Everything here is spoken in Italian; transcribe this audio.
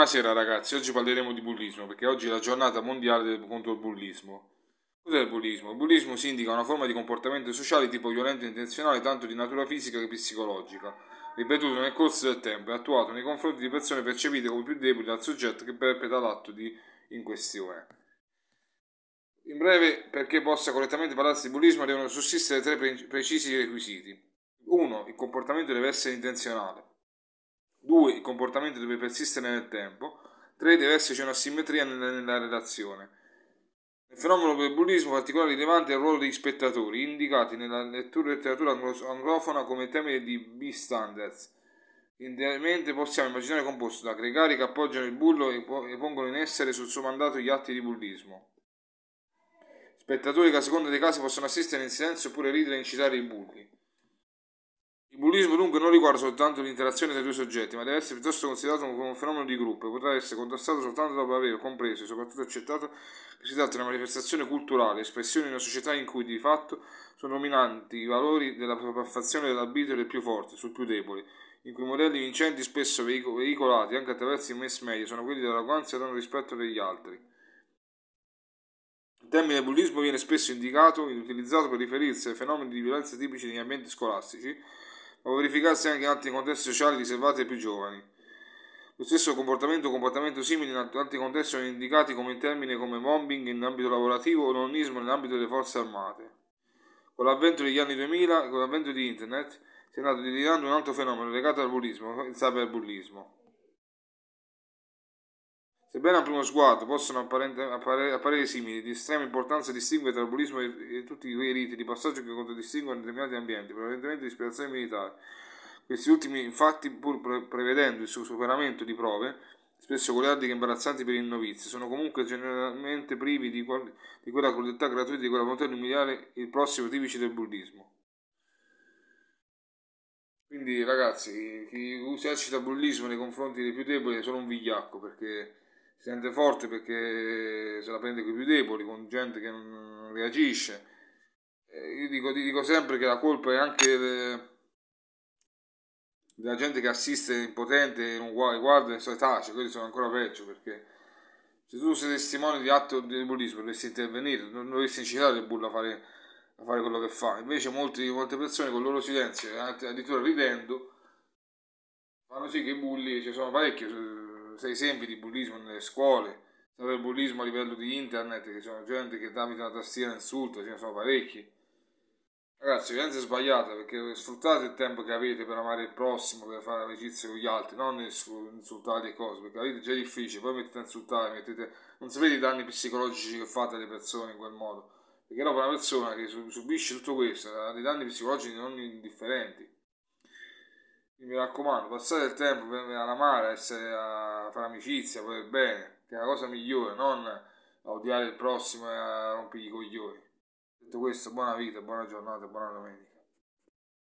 Buonasera ragazzi, oggi parleremo di bullismo perché oggi è la giornata mondiale contro il bullismo. Cos'è il bullismo? Il bullismo si indica una forma di comportamento sociale tipo violento e intenzionale tanto di natura fisica che psicologica, ripetuto nel corso del tempo e attuato nei confronti di persone percepite come più deboli dal soggetto che perpetra l'atto di... in questione. In breve, perché possa correttamente parlarsi di bullismo devono sussistere tre precisi requisiti. 1. Il comportamento deve essere intenzionale. 2. Il comportamento deve persistere nel tempo. 3. Deve esserci un'asimmetria nella, nella relazione. Il fenomeno del bullismo particolare rilevante è il ruolo degli spettatori, indicati nella lettura e letteratura anglofona come temi di B-standards. Idealmente possiamo immaginare composto da gregari che appoggiano il bullo e, e pongono in essere sul suo mandato gli atti di bullismo. Spettatori che a seconda dei casi possono assistere in silenzio oppure ridere e incitare i bulli. Il bullismo dunque non riguarda soltanto l'interazione tra i due soggetti, ma deve essere piuttosto considerato come un fenomeno di gruppo e potrà essere contrastato soltanto dopo aver compreso e soprattutto accettato che si tratta di una manifestazione culturale, espressione di una società in cui di fatto sono dominanti i valori della sopraffazione dell'arbitrio del più forte sul più debole, in cui i modelli vincenti spesso veicolati anche attraverso i mass media sono quelli dell'arroganza e del rispetto degli altri. Il termine bullismo viene spesso indicato ed utilizzato per riferirsi ai fenomeni di violenza tipici negli ambienti scolastici, ma verificarsi anche in altri contesti sociali riservati ai più giovani. Lo stesso comportamento o comportamento simile in altri contesti sono indicati come termini come mobbing in ambito lavorativo o nonnismo nell'ambito delle forze armate. Con l'avvento degli anni 2000, con l'avvento di internet, si è andato delineando un altro fenomeno legato al bullismo, il cyberbullismo. Sebbene a primo sguardo possano apparente, appare, apparire simili, di estrema importanza distinguere tra il bullismo e, e, tutti quei riti di passaggio che contraddistinguono determinati ambienti, prevalentemente di ispirazione militare. Questi ultimi, infatti, pur pre- prevedendo il superamento di prove, spesso goliardiche e imbarazzanti per i novizi, sono comunque generalmente privi di, qual- di quella crudeltà gratuita, di quella volontà di umiliare il prossimo tipici del bullismo. Quindi, ragazzi, chi esercita bullismo nei confronti dei più deboli è solo un vigliacco, perché si sente forte perché se la prende con i più deboli, con gente che non reagisce. io dico, dico sempre che la colpa è anche de... della gente che assiste impotente e non guarda e tace, quelli sono ancora peggio perché se tu sei testimone di atto di bullismo dovresti intervenire, non dovresti incitare il bullo a fare, a fare quello che fa. Invece molti, molte persone con il loro silenzio, eh, addirittura ridendo, fanno sì che i bulli, ci sono parecchi sei esempi di bullismo nelle scuole, sempre il bullismo a livello di internet, che c'è gente che tramite una tastiera insulta, ce ne sono parecchi. Ragazzi, violenza è sbagliata perché sfruttate il tempo che avete per amare il prossimo, per fare amicizia con gli altri, non insultare le cose, perché avete già difficile, poi mettete a insultare, mettete... non sapete i danni psicologici che fate alle persone in quel modo, perché dopo una persona che subisce tutto questo ha dei danni psicologici non indifferenti mi raccomando, passate il tempo per andare alla mare, essere a eh, fare amicizia, voler bene, che è la cosa migliore, non a odiare il prossimo e a rompere i coglioni. Detto questo, buona vita, buona giornata, buona domenica.